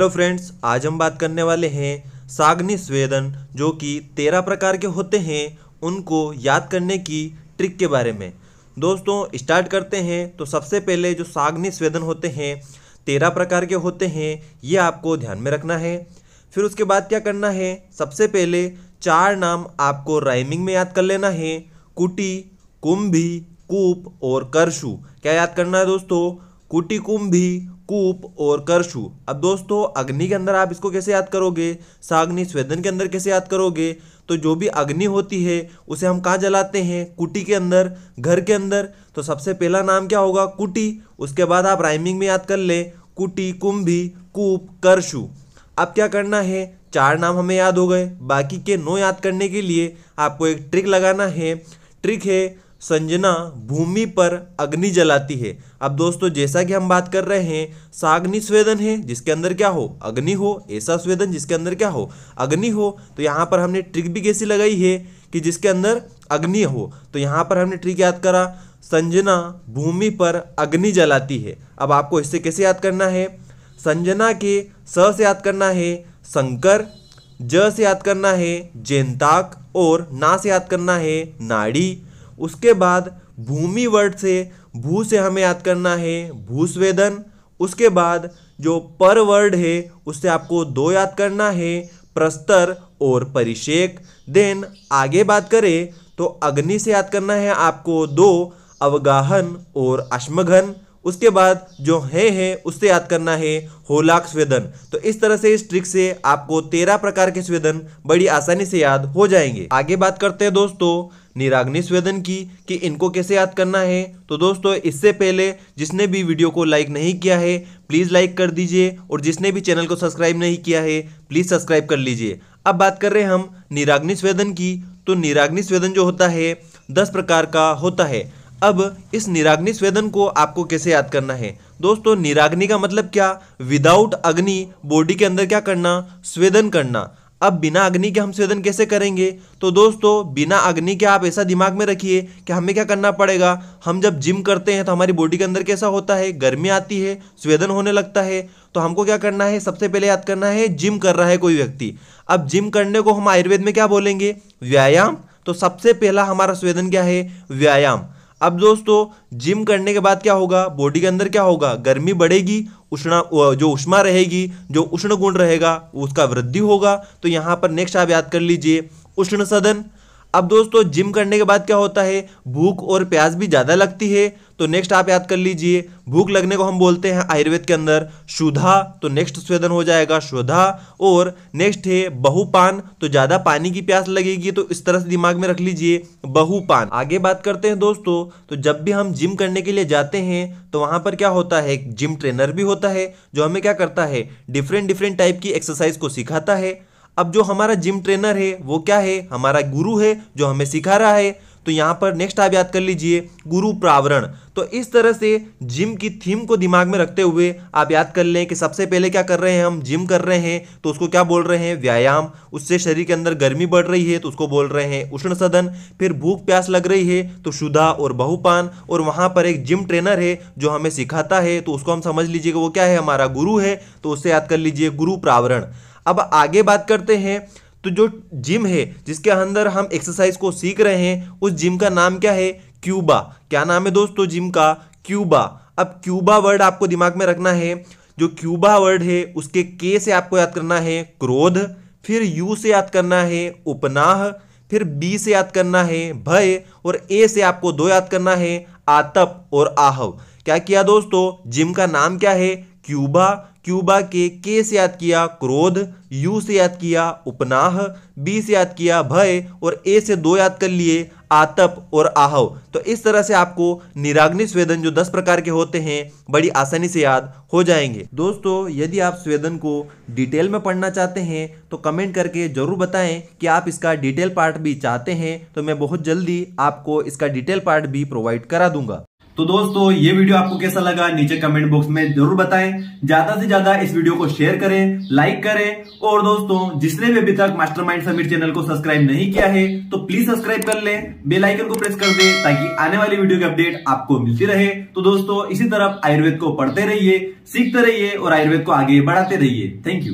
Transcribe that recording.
hello friends आज हम बात करने वाले हैं सागनी स्वेदन जो कि तेरह प्रकार के होते हैं उनको याद करने की ट्रिक के बारे में दोस्तों स्टार्ट करते हैं तो सबसे पहले जो सागनी स्वेदन होते हैं तेरह प्रकार के होते हैं ये आपको ध्यान में रखना है फिर उसके बाद क्या करना है सबसे पहले चार नाम आपको राइमिंग में याद कर लेना है कुटी कुंभी कूप और करशु क्या याद करना है दोस्तों कुटी कुंभी कूप और करशु अब दोस्तों अग्नि के अंदर आप इसको कैसे याद करोगे साग्नि स्वेदन के अंदर कैसे याद करोगे तो जो भी अग्नि होती है उसे हम कहाँ जलाते हैं कुटी के अंदर घर के अंदर तो सबसे पहला नाम क्या होगा कुटी उसके बाद आप राइमिंग में याद कर लें कुटी कुंभी कूप करशु अब क्या करना है चार नाम हमें याद हो गए बाकी के नौ याद करने के लिए आपको एक ट्रिक लगाना है ट्रिक है संजना भूमि पर अग्नि जलाती है अब दोस्तों जैसा कि हम बात कर रहे हैं साग्नि स्वेदन है जिसके अंदर क्या हो अग्नि हो ऐसा स्वेदन जिसके अंदर क्या हो अग्नि हो तो यहाँ पर हमने ट्रिक भी कैसी लगाई है कि जिसके अंदर अग्नि हो तो यहाँ पर हमने ट्रिक याद करा संजना भूमि पर अग्नि जलाती है अब आपको इससे कैसे याद करना है संजना के स से याद करना है शंकर ज से याद करना है जैनताक और ना से याद करना है नाड़ी उसके बाद भूमि वर्ड से भू से हमें याद करना है भूस्वेदन उसके बाद जो पर वर्ड है उससे आपको दो याद करना है प्रस्तर और परिषेक देन आगे बात करें तो अग्नि से याद करना है आपको दो अवगाहन और अश्मघन उसके बाद जो है है उससे याद करना है होलाक स्वेदन तो इस तरह से इस ट्रिक से आपको तेरह प्रकार के स्वेदन बड़ी आसानी से याद हो जाएंगे आगे बात करते हैं दोस्तों निराग्नि स्वेदन की कि इनको कैसे याद करना है तो दोस्तों इससे पहले जिसने भी वीडियो को लाइक नहीं किया है प्लीज़ लाइक कर दीजिए और जिसने भी चैनल को सब्सक्राइब नहीं किया है प्लीज़ सब्सक्राइब कर लीजिए अब बात कर रहे हैं हम निराग्नि स्वेदन की तो निराग्नि स्वेदन जो होता है दस प्रकार का होता है अब इस निराग्नि स्वेदन को आपको कैसे याद करना है दोस्तों निराग्नि का मतलब क्या विदाउट अग्नि बॉडी के अंदर क्या करना स्वेदन करना अब बिना अग्नि के हम स्वेदन कैसे करेंगे तो दोस्तों बिना अग्नि के आप ऐसा दिमाग में रखिए कि हमें क्या करना पड़ेगा हम जब जिम करते हैं तो हमारी बॉडी के अंदर कैसा होता है गर्मी आती है स्वेदन होने लगता है तो हमको क्या करना है सबसे पहले याद करना है जिम कर रहा है कोई व्यक्ति अब जिम करने को हम आयुर्वेद में क्या बोलेंगे व्यायाम तो सबसे पहला हमारा स्वेदन क्या है व्यायाम अब दोस्तों जिम करने के बाद क्या होगा बॉडी के अंदर क्या होगा गर्मी बढ़ेगी उष्णा जो उष्मा रहेगी जो उष्ण गुण रहेगा उसका वृद्धि होगा तो यहाँ पर नेक्स्ट आप याद कर लीजिए उष्ण सदन अब दोस्तों जिम करने के बाद क्या होता है भूख और प्यास भी ज़्यादा लगती है तो नेक्स्ट आप याद कर लीजिए भूख लगने को हम बोलते हैं आयुर्वेद के अंदर शुधा तो नेक्स्ट स्वेदन हो जाएगा शुधा और नेक्स्ट है बहुपान तो ज़्यादा पानी की प्यास लगेगी तो इस तरह से दिमाग में रख लीजिए बहुपान आगे बात करते हैं दोस्तों तो जब भी हम जिम करने के लिए जाते हैं तो वहाँ पर क्या होता है जिम ट्रेनर भी होता है जो हमें क्या करता है डिफरेंट डिफरेंट टाइप की एक्सरसाइज को सिखाता है अब जो हमारा जिम ट्रेनर है वो क्या है हमारा गुरु है जो हमें सिखा रहा है तो यहाँ पर नेक्स्ट आप याद कर लीजिए गुरु प्रावरण तो इस तरह से जिम की थीम को दिमाग में रखते हुए आप याद कर लें कि सबसे पहले क्या कर रहे हैं हम जिम कर रहे हैं तो उसको क्या बोल रहे हैं व्यायाम उससे शरीर के अंदर गर्मी बढ़ रही है तो उसको बोल रहे हैं उष्ण सदन फिर भूख प्यास लग रही है तो शुदा और बहुपान और वहाँ पर एक जिम ट्रेनर है जो हमें सिखाता है तो उसको हम समझ लीजिए कि वो क्या है हमारा गुरु है तो उससे याद कर लीजिए गुरु प्रावरण अब आगे बात करते हैं तो जो जिम है जिसके अंदर हम एक्सरसाइज को सीख रहे हैं उस जिम का नाम क्या है क्यूबा क्या नाम है दोस्तों जिम का क्यूबा अब क्यूबा वर्ड आपको दिमाग में रखना है जो क्यूबा वर्ड है उसके के से आपको याद करना है क्रोध फिर यू से याद करना है उपनाह फिर बी से याद करना है भय और ए से आपको दो याद करना है आतप और आहव क्या किया दोस्तों जिम का नाम क्या है क्यूबा क्यूबा के के से याद किया क्रोध यू से याद किया उपनाह बी से याद किया भय और ए से दो याद कर लिए आतप और आहव तो इस तरह से आपको निराग्नि स्वेदन जो दस प्रकार के होते हैं बड़ी आसानी से याद हो जाएंगे दोस्तों यदि आप स्वेदन को डिटेल में पढ़ना चाहते हैं तो कमेंट करके ज़रूर बताएं कि आप इसका डिटेल पार्ट भी चाहते हैं तो मैं बहुत जल्दी आपको इसका डिटेल पार्ट भी प्रोवाइड करा दूंगा तो दोस्तों ये वीडियो आपको कैसा लगा नीचे कमेंट बॉक्स में जरूर बताएं ज्यादा से ज्यादा इस वीडियो को शेयर करें लाइक करें और दोस्तों जिसने भी अभी तक मास्टरमाइंड समीर चैनल को सब्सक्राइब नहीं किया है तो प्लीज सब्सक्राइब कर लें बेल आइकन को प्रेस कर दें ताकि आने वाली वीडियो की अपडेट आपको मिलती रहे तो दोस्तों इसी तरफ आयुर्वेद को पढ़ते रहिए सीखते रहिए और आयुर्वेद को आगे बढ़ाते रहिए थैंक यू